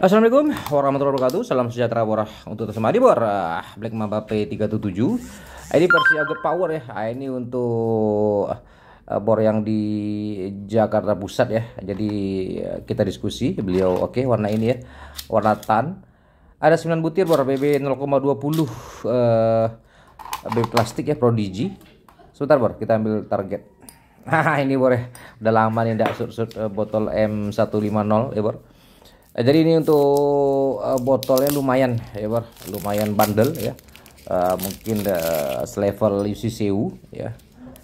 Assalamualaikum warahmatullahi wabarakatuh. Salam sejahtera warah untuk semua di ah, Black Mamba P377. Ah, ini versi agak Power ya. Ah, ini untuk bor yang di Jakarta Pusat ya. Jadi kita diskusi beliau oke okay, warna ini ya. Warna tan. Ada 9 butir bor BB 0,20 eh BB plastik ya Prodigy. Sebentar bor, kita ambil target. ini bor ya. Udah lama nih ndak sur-sur eh, botol M150 ya bor Eh, jadi ini untuk uh, botolnya lumayan ya bar lumayan bandel ya uh, mungkin uh, selevel UCCU ya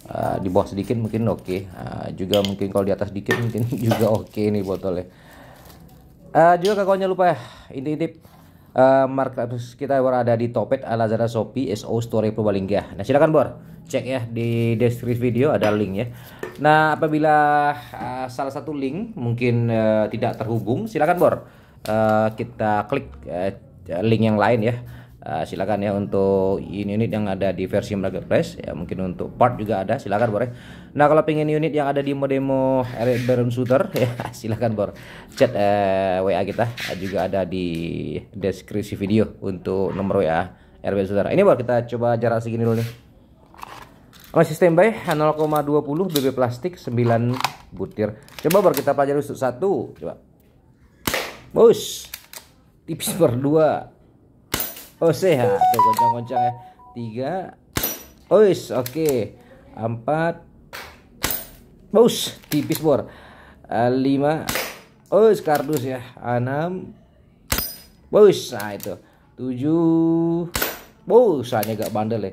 uh, di bawah sedikit mungkin oke okay. uh, juga mungkin kalau di atas sedikit mungkin juga oke okay ini botolnya uh, juga kakaknya lupa ya intip-intip uh, eh, marketplace kita berada di Topet, Lazada, Shopee, SO Store Purbalingga. Nah, silakan Bor, cek ya di deskripsi video ada link ya. Nah, apabila uh, salah satu link mungkin uh, tidak terhubung, silakan Bor. Uh, kita klik uh, link yang lain ya. Eh, silakan ya untuk unit yang ada di versi marketplace ya mungkin untuk part juga ada silakan bor ya. nah kalau pengen unit yang ada di demo Baron Shooter ya silakan bor chat uh, eh, WA kita juga ada di deskripsi video untuk nomor WA RB Shooter ini bor kita coba jarak segini dulu nih masih standby 0,20 BB plastik 9 butir coba bor kita pelajari untuk satu coba bus tipis berdua oh sehat tuh goncang-goncang ya tiga ois oh, oke okay. empat bos tipis bor uh, lima ois oh, kardus ya enam bos nah itu tujuh bos hanya gak bandel ya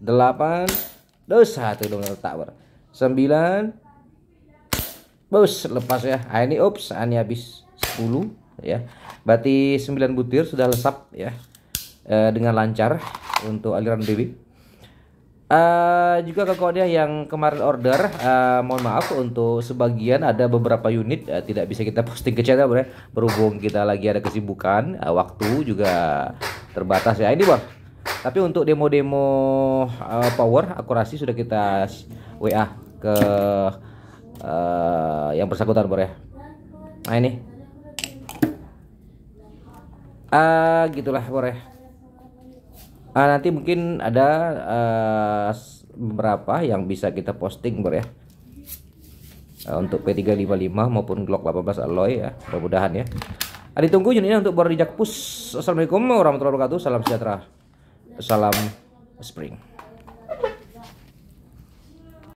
delapan dosa nah, tuh dong letak sembilan bos lepas ya nah, ini ops ah, ini habis Sepuluh, ya berarti sembilan butir sudah lesap ya Eh, dengan lancar untuk aliran bibit. Uh, eh, juga ke kode yang kemarin order, uh, mohon maaf untuk sebagian ada beberapa unit uh, tidak bisa kita posting ke channel ya. berhubung kita lagi ada kesibukan, uh, waktu juga terbatas ya. Ini bor. Tapi untuk demo-demo uh, power akurasi sudah kita WA ke uh, yang bersangkutan bro ya. Nah ini. Uh, gitulah bro ya uh, nanti mungkin ada uh, beberapa yang bisa kita posting bro ya uh, untuk P355 maupun Glock 18 alloy ya mudah-mudahan ya ada tunggu ini untuk baru dijakpus. Assalamualaikum warahmatullahi wabarakatuh salam sejahtera salam spring